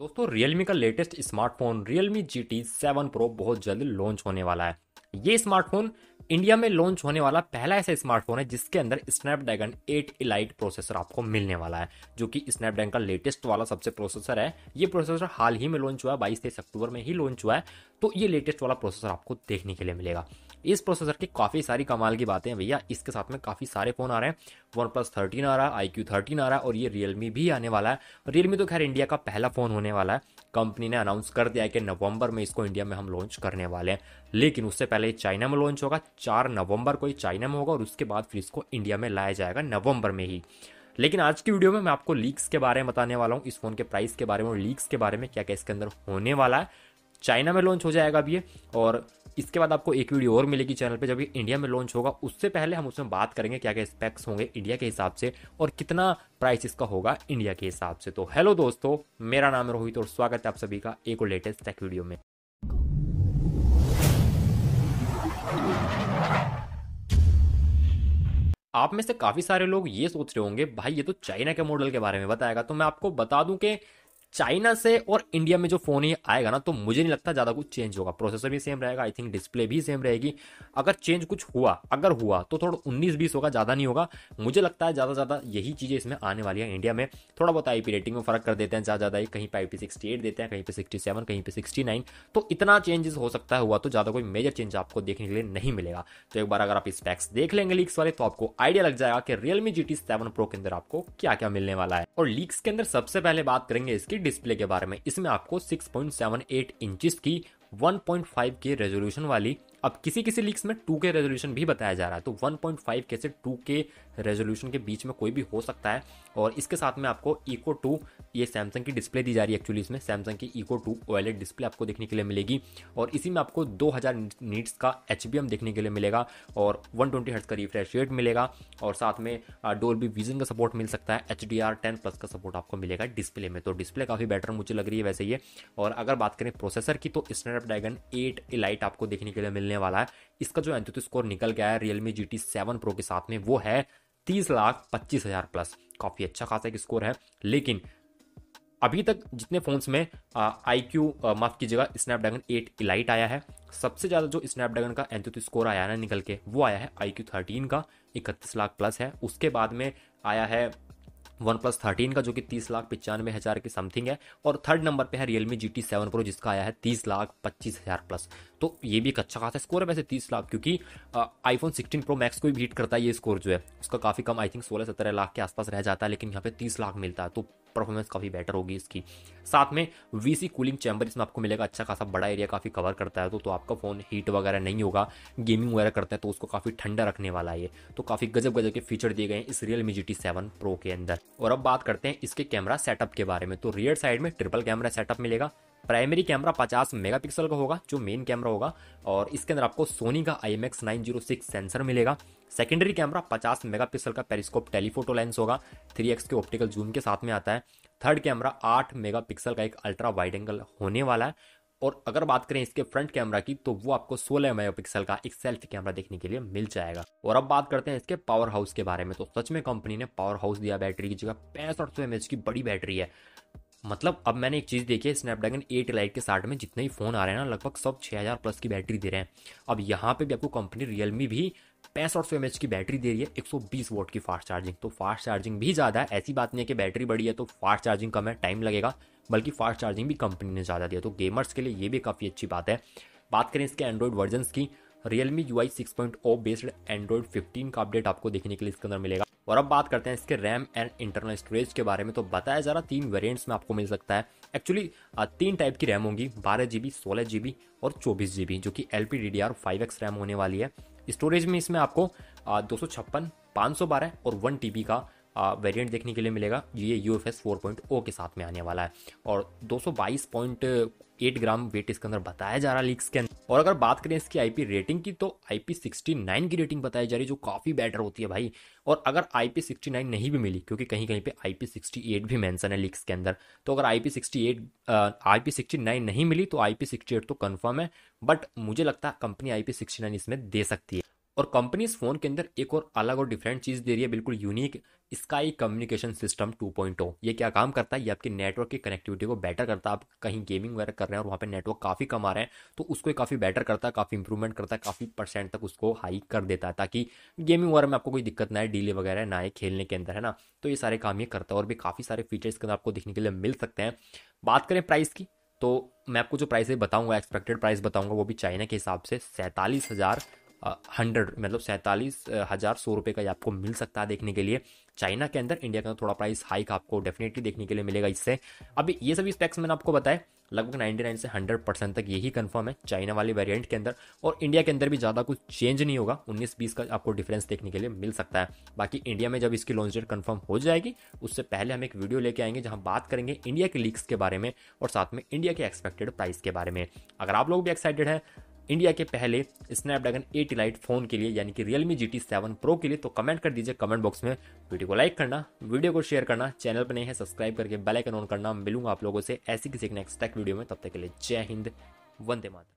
दोस्तों Realme का latest smartphone Realme GT 7 Pro बहुत जल्द लॉन्च होने वाला है ये स्मार्टफोन इंडिया में लॉन्च होने वाला पहला ऐसा स्मार्टफोन है जिसके अंदर स्नैपड्रैगन 8 इलाइट प्रोसेसर आपको मिलने वाला है जो कि स्नैपड्रैगन का लेटेस्ट वाला सबसे प्रोसेसर है ये प्रोसेसर हाल ही में लॉन्च हुआ है बाईस तेईस अक्टूबर में ही लॉन्च हुआ है तो ये लेटेस्ट वाला प्रोसेसर आपको देखने के लिए मिलेगा इस प्रोसेसर की काफ़ी सारी कमाल की बातें हैं भैया इसके साथ में काफ़ी सारे फ़ोन आ रहे हैं वन प्लस थर्टीन आ रहा है आई क्यू थर्टीन आ रहा है और ये रियलमी भी आने वाला है रियलमी तो खैर इंडिया का पहला फ़ोन होने वाला है कंपनी ने अनाउंस कर दिया है कि नवंबर में इसको इंडिया में हम लॉन्च करने वाले हैं लेकिन उससे पहले चाइना में लॉन्च होगा चार नवंबर को ये चाइना में होगा और उसके बाद फिर इसको इंडिया में लाया जाएगा नवंबर में ही लेकिन आज की वीडियो में मैं आपको लीक्स के बारे में बताने वाला हूँ इस फोन के प्राइस के बारे में और लीक्स के बारे में क्या क्या इसके अंदर होने वाला है चाइना में लॉन्च हो जाएगा अभी ये और इसके बाद आपको एक वीडियो और मिलेगी चैनल पे जब ये इंडिया में लॉन्च होगा उससे पहले हम उसमें बात करेंगे क्या क्या स्पेक्स होंगे इंडिया के हिसाब से और कितना प्राइस इसका होगा इंडिया के हिसाब से तो हेलो दोस्तों मेरा नाम रोहित और स्वागत है आप सभी का एक और लेटेस्ट टेक वीडियो में आप में से काफ़ी सारे लोग ये सोच रहे होंगे भाई ये तो चाइना के मॉडल के बारे में बताएगा तो मैं आपको बता दूं कि चाइना से और इंडिया में जो फोन ये आएगा ना तो मुझे नहीं लगता ज़्यादा कुछ चेंज होगा प्रोसेसर भी सेम रहेगा आई थिंक डिस्प्ले भी सेम रहेगी अगर चेंज कुछ हुआ अगर हुआ तो थोड़ा उन्नीस बीस होगा ज़्यादा नहीं होगा मुझे लगता है ज़्यादा ज़्यादा यही चीज़ें इसमें आने वाली है इंडिया में थोड़ा बहुत आईपी रेटिंग में फ़र्क कर देते हैं ज़्यादा ज़्यादा कहीं पर आई देते हैं कहीं पर सिक्सटी कहीं पर सिक्सटी तो इतना चेंजेस हो सकता है हुआ तो ज़्यादा कोई मेजर चेंज आपको देखने के लिए नहीं मिलेगा तो एक बार अगर आप स्पैक्स देख लेंगे लीक्स वाले तो आपको आइडिया लग जाएगा कि Realme G T seven pro के अंदर आपको क्या क्या मिलने वाला है और लीक्स के अंदर सबसे पहले बात करेंगे इसकी की डिस्प्ले के बारे में इसमें आपको 6.78 पॉइंट इंचेस की 1.5 के रेजोल्यूशन वाली अब किसी किसी लीक्स में 2K रेजोल्यूशन भी बताया जा रहा है तो 1.5K से 2K रेजोल्यूशन के बीच में कोई भी हो सकता है और इसके साथ में आपको इको टू ये सैमसंग की डिस्प्ले दी जा रही है एक्चुअली इसमें सैमसंग की इको टू ओएलएड डिस्प्ले आपको देखने के लिए मिलेगी और इसी में आपको 2000 नीट्स का एच देखने के लिए मिलेगा और 120 ट्वेंटी का रिफ्रेश रेट मिलेगा और साथ में डोल्बी विजन का सपोर्ट मिल सकता है एच डी प्लस का सपोर्ट आपको मिलेगा डिस्प्ले में तो डिस्प्ले काफ़ी बेटर मुझे लग रही है वैसे ये और अगर बात करें प्रोसेसर की तो स्नैपड्रैगन एट लाइट आपको देखने के लिए मिलने वाला है इसका जो एंथुथ स्कोर निकल गया है Realme G T seven pro के साथ में वो है तीस लाख पच्चीस हज़ार प्लस काफ़ी अच्छा खासा एक स्कोर है लेकिन अभी तक जितने फ़ोन्स में आई क्यू माफ़ कीजिएगा स्नैपड्रैगन एट इलाइट आया है सबसे ज़्यादा जो स्नैपड्रैगन का एंथुथ स्कोर आया है ना निकल के वो आया है आई क्यू थर्टीन का इकतीस लाख प्लस है उसके बाद में आया है वन प्लस थर्टीन का जो कि तीस लाख पचानवे हज़ार की समथिंग है और थर्ड नंबर पे है Realme G T seven pro जिसका आया है तीस लाख पच्चीस हज़ार प्लस तो ये भी एक अच्छा खासा स्कोर है वैसे तीस लाख क्योंकि आईफोन सिक्सटीन प्रो मैक्स को भी हीट करता है ये स्कोर जो है उसका काफ़ी कम आई थिंक सोलह सत्रह लाख के आसपास रह जाता है लेकिन यहाँ पे तीस लाख मिलता है तो परफॉर्मेंस काफ़ी बेटर होगी इसकी साथ में वी कूलिंग चैम्बर इसमें आपको मिलेगा अच्छा खासा बड़ा एरिया काफ़ी कवर करता है तो, तो आपका फ़ोन हीट वगैरह नहीं होगा गेमिंग वगैरह करते हैं तो उसको काफ़ी ठंडा रखने वाला है ये तो काफ़ी गजब गजब के फीचर दिए गए हैं इस Realme G T seven pro के अंदर और अब बात करते हैं इसके कैमरा सेटअप के बारे में तो रियर साइड में ट्रिपल कैमरा सेटअप मिलेगा प्राइमरी कैमरा 50 मेगापिक्सल का होगा जो मेन कैमरा होगा और इसके अंदर आपको सोनी का I M X nine zero six sensor मिलेगा सेकेंडरी कैमरा 50 मेगापिक्सल का पेरिस्कोप टेलीफोटो लेंस होगा 3x के ऑप्टिकल जूम के साथ में आता है थर्ड कैमरा 8 मेगापिक्सल का एक अल्ट्रा वाइड एंगल होने वाला है और अगर बात करें इसके फ्रंट कैमरा की तो वो आपको 16 मेगापिक्सल का एक सेल्फी कैमरा देखने के लिए मिल जाएगा और अब बात करते हैं इसके पावर हाउस के बारे में तो सच में कंपनी ने पावर हाउस दिया बैटरी की जगह पैंसठ सौ एमएच की बड़ी बैटरी है मतलब अब मैंने एक चीज़ देखी है स्नैपड्रैगन एट लाइट के साथ में जितने ही फ़ोन आ रहे हैं ना लगभग सब छः हज़ार प्लस की बैटरी दे रहे हैं अब यहाँ पे भी आपको कंपनी रियलमी भी पैंसठ सौ एम की बैटरी दे रही है बीस वोट की फास्ट चार्जिंग तो फास्ट चार्जिंग भी ज़्यादा है ऐसी बात नहीं है कि बैटरी बड़ी है तो फास्ट चार्जिंग कम है टाइम लगेगा बल्कि फास्ट चार्जिंग भी कंपनी ने ज़्यादा दिया तो गेमर्स के लिए ये भी काफ़ी अच्छी बात है बात करें इसके एंड्रॉयड वर्जन की Realme U I six point O based Android fifteen का अपडेट आपको देखने के लिए इसके अंदर मिलेगा और अब बात करते हैं इसके रैम एंड इंटरनल स्टोरेज के बारे में तो बताया जा रहा तीन वेरियंट्स में आपको मिल सकता है एक्चुअली तीन टाइप की रैम होंगी बारह जी बी सोलह जी बी और चौबीस जी बी जो कि L P D D R five X RAM होने वाली है स्टोरेज में इसमें आपको दो सौ छप्पन पाँच सौ बारह और वन टी बी का वेरिएंट देखने के लिए मिलेगा ये U F S four point O के साथ में आने वाला है और दो सौ बाईस पॉइंट एट ग्राम वेट इसके अंदर बताया जा रहा है लीक्स के अंदर और अगर बात करें इसकी आईपी रेटिंग की तो आईपी नाइन की रेटिंग बताई जा रही है जो काफ़ी बेटर होती है भाई और अगर आईपी नाइन नहीं भी मिली क्योंकि कहीं कहीं पे आईपी एट भी मेंशन है लीक्स के अंदर तो अगर आईपी पी आईपी नाइन नहीं मिली तो आईपी एट तो कन्फर्म है बट मुझे लगता है कंपनी आईपी नाइन इसमें दे सकती है और कंपनी इस फोन के अंदर एक और अलग और डिफरेंट चीज़ दे रही है बिल्कुल यूनिक स्काई कम्युनिकेशन सिस्टम 2.0 ये क्या काम करता है ये आपके नेटवर्क की कनेक्टिविटी को बेटर करता है आप कहीं गेमिंग वगैरह कर रहे हैं और वहाँ पे नेटवर्क काफ़ी कम आ रहे हैं तो उसको काफ़ी बेटर करता है काफ़ी इंप्रूवमेंट करता है काफ़ी परसेंट तक उसको हाई कर देता है ताकि गेमिंग वगैरह में आपको कोई दिक्कत ना आए डीले वगैरह ना आए खेलने के अंदर है ना तो ये सारे काम ये करता है और भी काफ़ी सारे फीचर्स के अंदर आपको देखने के लिए मिल सकते हैं बात करें प्राइस की तो मैं आपको जो प्राइस बताऊंगा एक्सपेक्टेड प्राइस बताऊंगा वो भी चाइना के हिसाब से सैंतालीस हज़ार हंड्रेड मतलब सैंतालीस हज़ार सौ रुपये का ये आपको मिल सकता है देखने के लिए चाइना के अंदर इंडिया के अंदर थोड़ा प्राइस हाइक आपको डेफिनेटली देखने के लिए मिलेगा इससे अभी ये सभी स्पेक्स मैंने आपको बताया लगभग 99 से 100 परसेंट तक यही कंफर्म है चाइना वाले वेरिएंट के अंदर और इंडिया के अंदर भी ज़्यादा कुछ चेंज नहीं होगा 19-20 का आपको डिफरेंस देखने के लिए मिल सकता है बाकी इंडिया में जब इसकी लॉन्च डेट कंफर्म हो जाएगी उससे पहले हम एक वीडियो लेके आएंगे जहां बात करेंगे इंडिया के लीक्स के बारे में और साथ में इंडिया के एक्सपेक्टेड प्राइस के बारे में अगर आप लोग भी एक्साइटेड हैं इंडिया के पहले स्नैपड्रैगन एट लाइट फोन के लिए यानी कि Realme G T seven pro के लिए तो कमेंट कर दीजिए कमेंट बॉक्स में वीडियो को लाइक करना वीडियो को शेयर करना चैनल पर नहीं है सब्सक्राइब करके बेल आइकन ऑन करना मिलूंगा आप लोगों से ऐसी किसी नेक्स्ट टेक वीडियो में तब तक के लिए जय हिंद वंदे मातरम